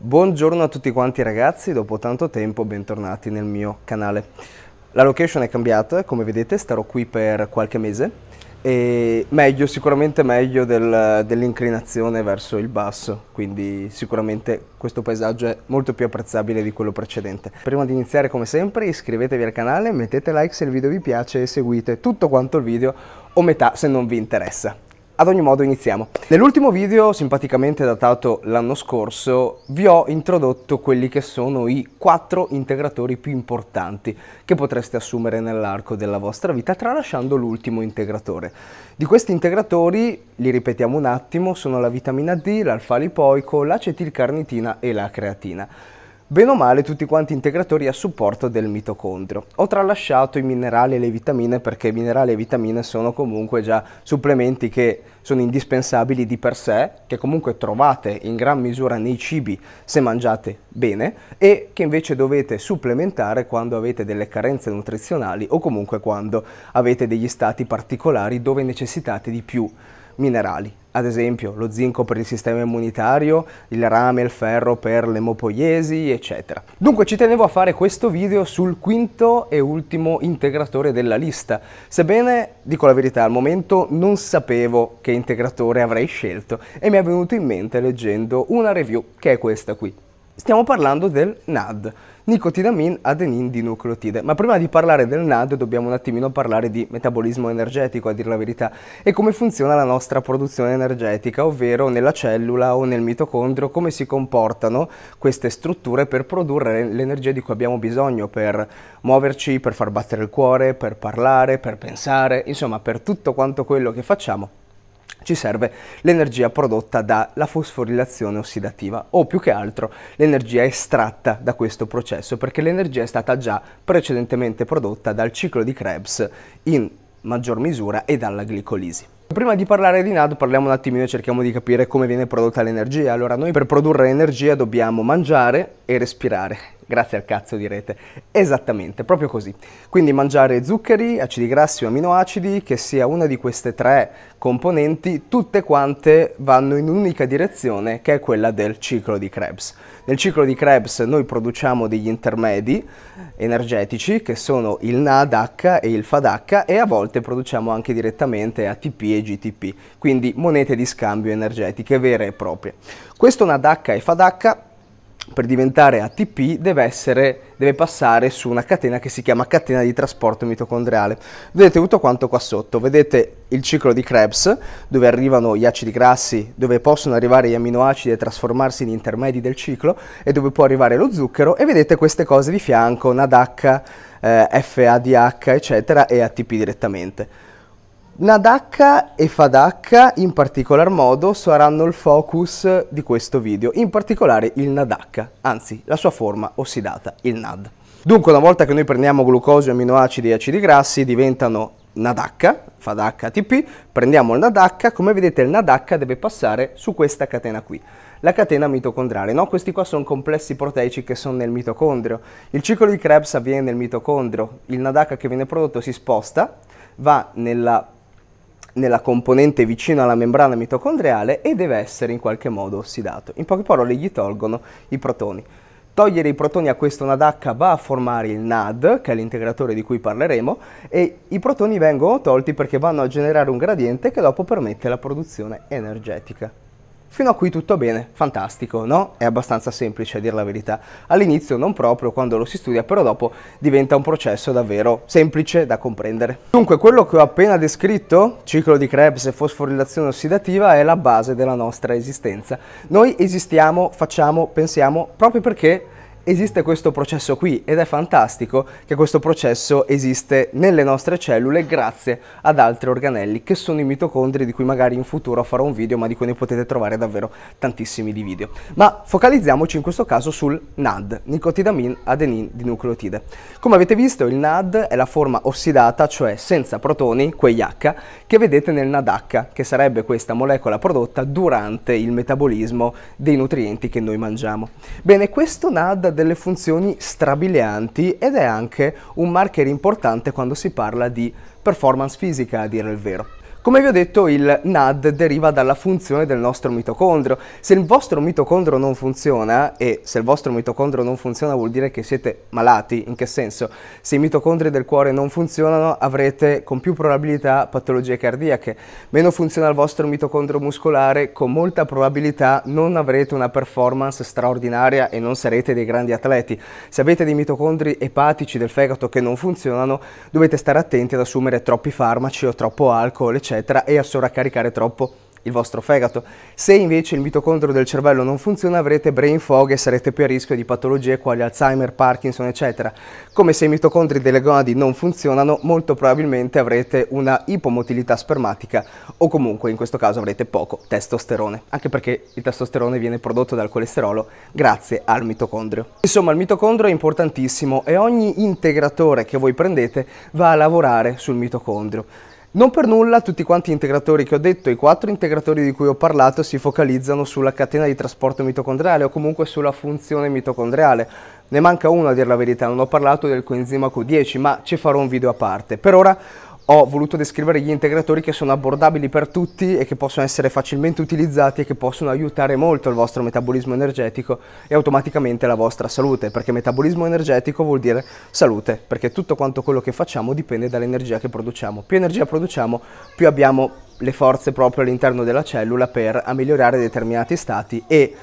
Buongiorno a tutti quanti ragazzi, dopo tanto tempo bentornati nel mio canale. La location è cambiata, come vedete starò qui per qualche mese e meglio, sicuramente meglio del, dell'inclinazione verso il basso, quindi sicuramente questo paesaggio è molto più apprezzabile di quello precedente. Prima di iniziare come sempre iscrivetevi al canale, mettete like se il video vi piace e seguite tutto quanto il video o metà se non vi interessa. Ad ogni modo iniziamo. Nell'ultimo video, simpaticamente datato l'anno scorso, vi ho introdotto quelli che sono i quattro integratori più importanti che potreste assumere nell'arco della vostra vita, tralasciando l'ultimo integratore. Di questi integratori, li ripetiamo un attimo, sono la vitamina D, l'alfa lipoico, l'acetilcarnitina e la creatina. Bene o male tutti quanti integratori a supporto del mitocondrio. Ho tralasciato i minerali e le vitamine perché minerali e vitamine sono comunque già supplementi che sono indispensabili di per sé, che comunque trovate in gran misura nei cibi se mangiate bene e che invece dovete supplementare quando avete delle carenze nutrizionali o comunque quando avete degli stati particolari dove necessitate di più minerali, ad esempio lo zinco per il sistema immunitario, il rame, il ferro per l'emopoiesi, eccetera. Dunque ci tenevo a fare questo video sul quinto e ultimo integratore della lista, sebbene, dico la verità, al momento non sapevo che integratore avrei scelto e mi è venuto in mente leggendo una review che è questa qui. Stiamo parlando del NAD, nicotinamine adenin dinucleotide. Ma prima di parlare del NAD dobbiamo un attimino parlare di metabolismo energetico, a dire la verità, e come funziona la nostra produzione energetica, ovvero nella cellula o nel mitocondrio, come si comportano queste strutture per produrre l'energia di cui abbiamo bisogno per muoverci, per far battere il cuore, per parlare, per pensare, insomma per tutto quanto quello che facciamo ci serve l'energia prodotta dalla fosforilazione ossidativa o più che altro l'energia estratta da questo processo perché l'energia è stata già precedentemente prodotta dal ciclo di Krebs in maggior misura e dalla glicolisi. Prima di parlare di NAD parliamo un attimino e cerchiamo di capire come viene prodotta l'energia. Allora noi per produrre energia dobbiamo mangiare e respirare Grazie al cazzo direte. Esattamente, proprio così. Quindi mangiare zuccheri, acidi grassi o aminoacidi, che sia una di queste tre componenti, tutte quante vanno in un'unica direzione che è quella del ciclo di Krebs. Nel ciclo di Krebs noi produciamo degli intermedi energetici che sono il NADH e il FADH e a volte produciamo anche direttamente ATP e GTP, quindi monete di scambio energetiche vere e proprie. Questo NADH e FADH per diventare ATP deve, essere, deve, passare su una catena che si chiama catena di trasporto mitocondriale. Vedete tutto quanto qua sotto, vedete il ciclo di Krebs dove arrivano gli acidi grassi, dove possono arrivare gli aminoacidi e trasformarsi in intermedi del ciclo e dove può arrivare lo zucchero e vedete queste cose di fianco, NADH, eh, FADH eccetera e ATP direttamente. Nadaka e Fadaka in particolar modo saranno il focus di questo video, in particolare il Nadaka, anzi la sua forma ossidata, il NAD. Dunque una volta che noi prendiamo glucosio, aminoacidi e acidi grassi diventano NADH, FADH ATP, prendiamo il NADH, come vedete il NADH deve passare su questa catena qui, la catena mitocondriale, no? Questi qua sono complessi proteici che sono nel mitocondrio. Il ciclo di Krebs avviene nel mitocondrio, il NADH che viene prodotto si sposta, va nella nella componente vicino alla membrana mitocondriale e deve essere in qualche modo ossidato. In poche parole gli tolgono i protoni. Togliere i protoni a questo NADH va a formare il NAD, che è l'integratore di cui parleremo, e i protoni vengono tolti perché vanno a generare un gradiente che dopo permette la produzione energetica. Fino a qui tutto bene, fantastico, no? È abbastanza semplice a dire la verità. All'inizio non proprio quando lo si studia, però dopo diventa un processo davvero semplice da comprendere. Dunque, quello che ho appena descritto, ciclo di Krebs e fosforilazione ossidativa, è la base della nostra esistenza. Noi esistiamo, facciamo, pensiamo proprio perché esiste questo processo qui ed è fantastico che questo processo esiste nelle nostre cellule grazie ad altri organelli che sono i mitocondri di cui magari in futuro farò un video ma di cui ne potete trovare davvero tantissimi di video. Ma focalizziamoci in questo caso sul NAD, nicotidamin adenin nucleotide. Come avete visto il NAD è la forma ossidata, cioè senza protoni, H, che vedete nel NADH, che sarebbe questa molecola prodotta durante il metabolismo dei nutrienti che noi mangiamo. Bene, questo NAD delle funzioni strabilianti ed è anche un marker importante quando si parla di performance fisica, a dire il vero. Come vi ho detto il NAD deriva dalla funzione del nostro mitocondrio. Se il vostro mitocondrio non funziona, e se il vostro mitocondrio non funziona vuol dire che siete malati, in che senso? Se i mitocondri del cuore non funzionano avrete con più probabilità patologie cardiache, meno funziona il vostro mitocondrio muscolare, con molta probabilità non avrete una performance straordinaria e non sarete dei grandi atleti. Se avete dei mitocondri epatici del fegato che non funzionano, dovete stare attenti ad assumere troppi farmaci o troppo alcol, eccetera eccetera, e a sovraccaricare troppo il vostro fegato. Se invece il mitocondrio del cervello non funziona avrete brain fog e sarete più a rischio di patologie quali Alzheimer, Parkinson eccetera. Come se i mitocondri delle gonadi non funzionano molto probabilmente avrete una ipomotilità spermatica o comunque in questo caso avrete poco testosterone, anche perché il testosterone viene prodotto dal colesterolo grazie al mitocondrio. Insomma il mitocondrio è importantissimo e ogni integratore che voi prendete va a lavorare sul mitocondrio. Non per nulla tutti quanti gli integratori che ho detto, i quattro integratori di cui ho parlato, si focalizzano sulla catena di trasporto mitocondriale o comunque sulla funzione mitocondriale. Ne manca uno a dire la verità, non ho parlato del coenzima Q10, ma ci farò un video a parte. Per ora ho voluto descrivere gli integratori che sono abbordabili per tutti e che possono essere facilmente utilizzati e che possono aiutare molto il vostro metabolismo energetico e automaticamente la vostra salute, perché metabolismo energetico vuol dire salute, perché tutto quanto quello che facciamo dipende dall'energia che produciamo. Più energia produciamo, più abbiamo le forze proprio all'interno della cellula per ammigliorare determinati stati e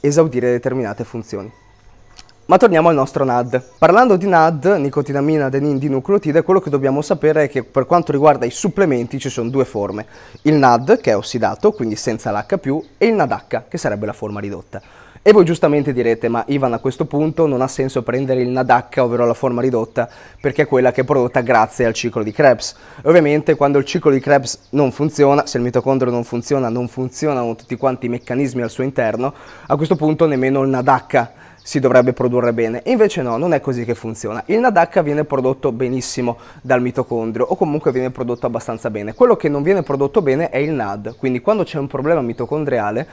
esaudire determinate funzioni. Ma torniamo al nostro NAD. Parlando di NAD, nicotinamina adenin dinucleotide, quello che dobbiamo sapere è che per quanto riguarda i supplementi ci sono due forme. Il NAD, che è ossidato, quindi senza l'H+, e il NADH, che sarebbe la forma ridotta. E voi giustamente direte, ma Ivan a questo punto non ha senso prendere il NADH, ovvero la forma ridotta, perché è quella che è prodotta grazie al ciclo di Krebs. Ovviamente quando il ciclo di Krebs non funziona, se il mitocondrio non funziona, non funzionano tutti quanti i meccanismi al suo interno, a questo punto nemmeno il NADH si dovrebbe produrre bene. Invece no, non è così che funziona. Il NADH viene prodotto benissimo dal mitocondrio o comunque viene prodotto abbastanza bene. Quello che non viene prodotto bene è il NAD, quindi quando c'è un problema mitocondriale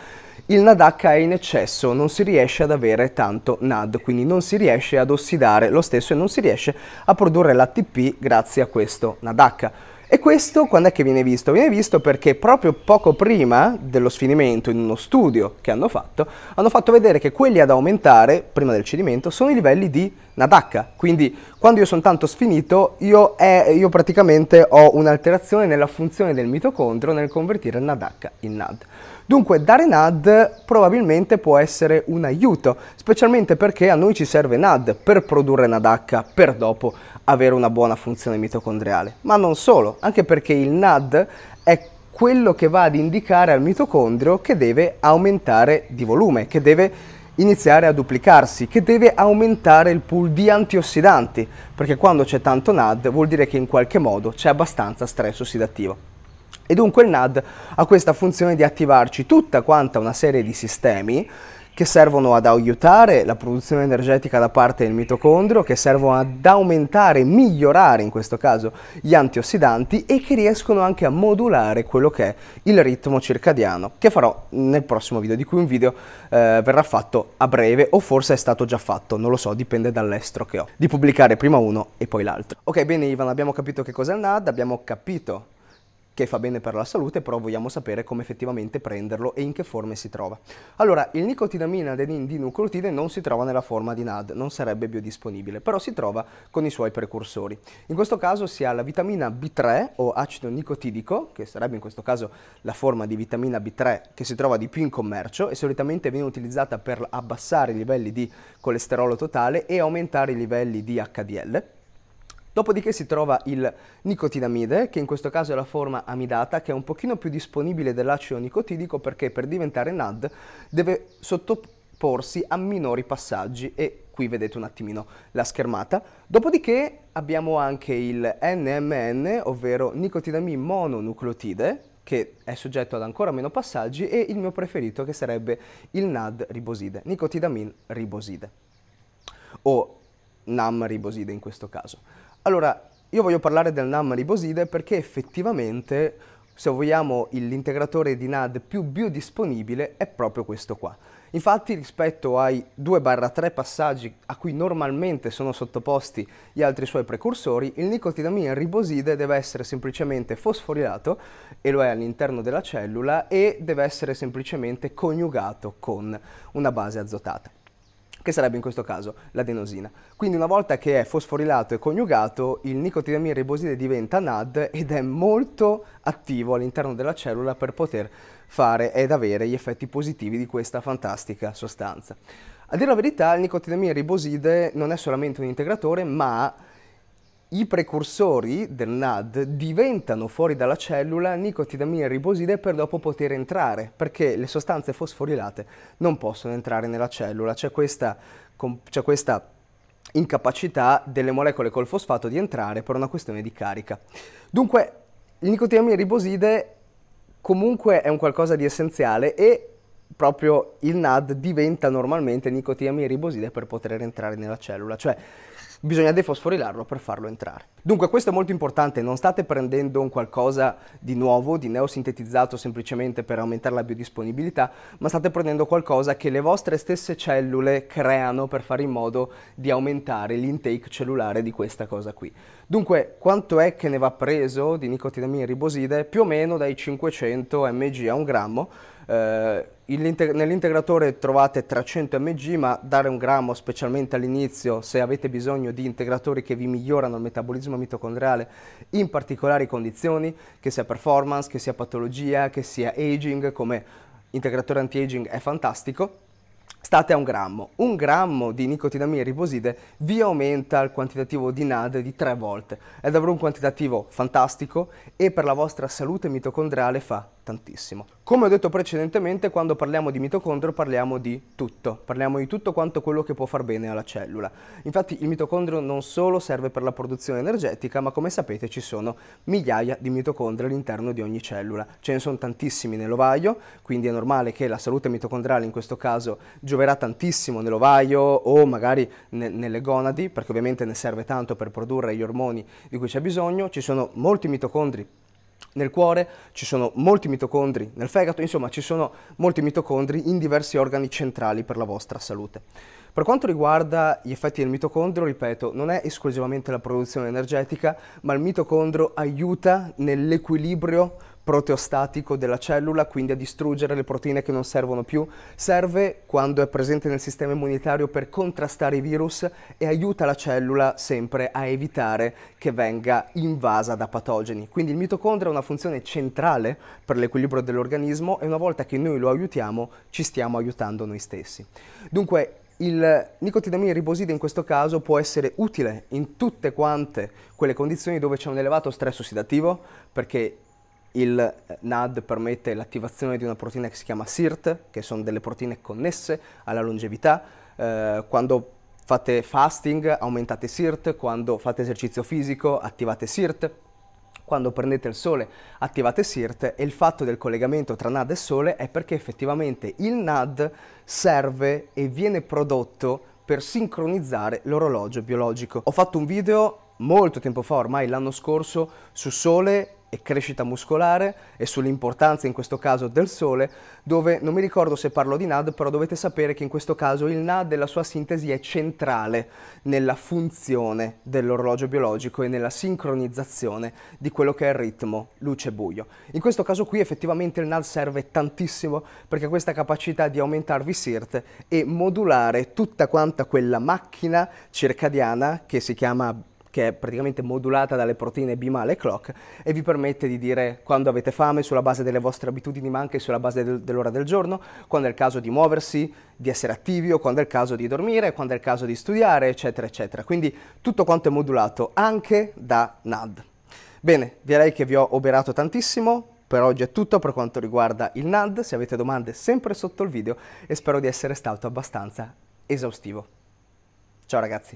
il NADH è in eccesso, non si riesce ad avere tanto NAD, quindi non si riesce ad ossidare lo stesso e non si riesce a produrre l'ATP grazie a questo NADH. E questo quando è che viene visto? Viene visto perché proprio poco prima dello sfinimento, in uno studio che hanno fatto, hanno fatto vedere che quelli ad aumentare, prima del cedimento, sono i livelli di Nadaka. Quindi quando io sono tanto sfinito, io, è, io praticamente ho un'alterazione nella funzione del mitocondrio nel convertire il Nadaka in NAD. Dunque dare NAD probabilmente può essere un aiuto, specialmente perché a noi ci serve NAD per produrre NADH, per dopo avere una buona funzione mitocondriale. Ma non solo, anche perché il NAD è quello che va ad indicare al mitocondrio che deve aumentare di volume, che deve iniziare a duplicarsi, che deve aumentare il pool di antiossidanti, perché quando c'è tanto NAD vuol dire che in qualche modo c'è abbastanza stress ossidativo. E dunque il NAD ha questa funzione di attivarci tutta quanta una serie di sistemi che servono ad aiutare la produzione energetica da parte del mitocondrio, che servono ad aumentare, migliorare in questo caso gli antiossidanti e che riescono anche a modulare quello che è il ritmo circadiano, che farò nel prossimo video, di cui un video eh, verrà fatto a breve o forse è stato già fatto, non lo so, dipende dall'estro che ho, di pubblicare prima uno e poi l'altro. Ok, bene Ivan, abbiamo capito che cos'è il NAD, abbiamo capito che fa bene per la salute, però vogliamo sapere come effettivamente prenderlo e in che forma si trova. Allora, il nicotinamina adenin dinucleotide non si trova nella forma di NAD, non sarebbe biodisponibile, però si trova con i suoi precursori. In questo caso si ha la vitamina B3 o acido nicotidico, che sarebbe in questo caso la forma di vitamina B3 che si trova di più in commercio e solitamente viene utilizzata per abbassare i livelli di colesterolo totale e aumentare i livelli di HDL Dopodiché si trova il nicotinamide, che in questo caso è la forma amidata, che è un pochino più disponibile dell'acido nicotidico perché per diventare NAD deve sottoporsi a minori passaggi e qui vedete un attimino la schermata. Dopodiché abbiamo anche il NMN, ovvero nicotinamide mononucleotide, che è soggetto ad ancora meno passaggi, e il mio preferito che sarebbe il NAD riboside, nicotidamin riboside, o NAM riboside in questo caso. Allora, io voglio parlare del NAM riboside perché effettivamente, se vogliamo, l'integratore di NAD più biodisponibile è proprio questo qua. Infatti rispetto ai 2-3 passaggi a cui normalmente sono sottoposti gli altri suoi precursori, il nicotinamide riboside deve essere semplicemente fosforilato, e lo è all'interno della cellula, e deve essere semplicemente coniugato con una base azotata che sarebbe in questo caso l'adenosina. Quindi una volta che è fosforilato e coniugato, il nicotinamide riboside diventa NAD ed è molto attivo all'interno della cellula per poter fare ed avere gli effetti positivi di questa fantastica sostanza. A dire la verità, il nicotinamide riboside non è solamente un integratore, ma i precursori del NAD diventano fuori dalla cellula nicotinamina riboside per dopo poter entrare, perché le sostanze fosforilate non possono entrare nella cellula. C'è questa, c'è questa incapacità delle molecole col fosfato di entrare per una questione di carica. Dunque, il nicotinamina riboside comunque è un qualcosa di essenziale e proprio il NAD diventa normalmente nicotinamina riboside per poter entrare nella cellula, cioè bisogna defosforilarlo per farlo entrare. Dunque questo è molto importante, non state prendendo un qualcosa di nuovo, di neosintetizzato semplicemente per aumentare la biodisponibilità, ma state prendendo qualcosa che le vostre stesse cellule creano per fare in modo di aumentare l'intake cellulare di questa cosa qui. Dunque, quanto è che ne va preso di nicotinamine riboside? Più o meno dai 500 mg a un grammo. Eh, nell'integratore trovate 300 mg, ma dare un grammo, specialmente all'inizio, se avete bisogno di integratori che vi migliorano il metabolismo mitocondriale in particolari condizioni, che sia performance, che sia patologia, che sia aging, come integratore anti-aging è fantastico state a un grammo. Un grammo di nicotinamide riboside vi aumenta il quantitativo di NAD di tre volte. È davvero un quantitativo fantastico e per la vostra salute mitocondriale fa tantissimo. Come ho detto precedentemente, quando parliamo di mitocondrio parliamo di tutto, parliamo di tutto quanto quello che può far bene alla cellula. Infatti il mitocondrio non solo serve per la produzione energetica, ma come sapete ci sono migliaia di mitocondri all'interno di ogni cellula. Ce ne sono tantissimi nell'ovaio, quindi è normale che la salute mitocondriale in questo caso gioverà tantissimo nell'ovaio o magari ne nelle gonadi, perché ovviamente ne serve tanto per produrre gli ormoni di cui c'è bisogno. Ci sono molti mitocondri nel cuore, ci sono molti mitocondri nel fegato, insomma ci sono molti mitocondri in diversi organi centrali per la vostra salute. Per quanto riguarda gli effetti del mitocondrio, ripeto, non è esclusivamente la produzione energetica, ma il mitocondrio aiuta nell'equilibrio proteostatico della cellula, quindi a distruggere le proteine che non servono più, serve quando è presente nel sistema immunitario per contrastare i virus e aiuta la cellula sempre a evitare che venga invasa da patogeni. Quindi il mitocondrio ha una funzione centrale per l'equilibrio dell'organismo e una volta che noi lo aiutiamo ci stiamo aiutando noi stessi. Dunque il nicotinamide riboside in questo caso può essere utile in tutte quante quelle condizioni dove c'è un elevato stress ossidativo, perché il eh, NAD permette l'attivazione di una proteina che si chiama SIRT, che sono delle proteine connesse alla longevità. Eh, quando fate fasting aumentate SIRT, quando fate esercizio fisico attivate SIRT, quando prendete il sole attivate SIRT e il fatto del collegamento tra NAD e sole è perché effettivamente il NAD serve e viene prodotto per sincronizzare l'orologio biologico. Ho fatto un video molto tempo fa, ormai l'anno scorso, su sole e crescita muscolare e sull'importanza in questo caso del sole, dove non mi ricordo se parlo di NAD, però dovete sapere che in questo caso il NAD e la sua sintesi è centrale nella funzione dell'orologio biologico e nella sincronizzazione di quello che è il ritmo luce-buio. In questo caso qui effettivamente il NAD serve tantissimo perché ha questa capacità di aumentarvi SIRT e modulare tutta quanta quella macchina circadiana che si chiama che è praticamente modulata dalle proteine bimale e clock e vi permette di dire quando avete fame sulla base delle vostre abitudini ma anche sulla base del, dell'ora del giorno, quando è il caso di muoversi, di essere attivi o quando è il caso di dormire, quando è il caso di studiare eccetera eccetera. Quindi tutto quanto è modulato anche da NAD. Bene, direi che vi ho oberato tantissimo, per oggi è tutto per quanto riguarda il NAD, se avete domande sempre sotto il video e spero di essere stato abbastanza esaustivo. Ciao ragazzi!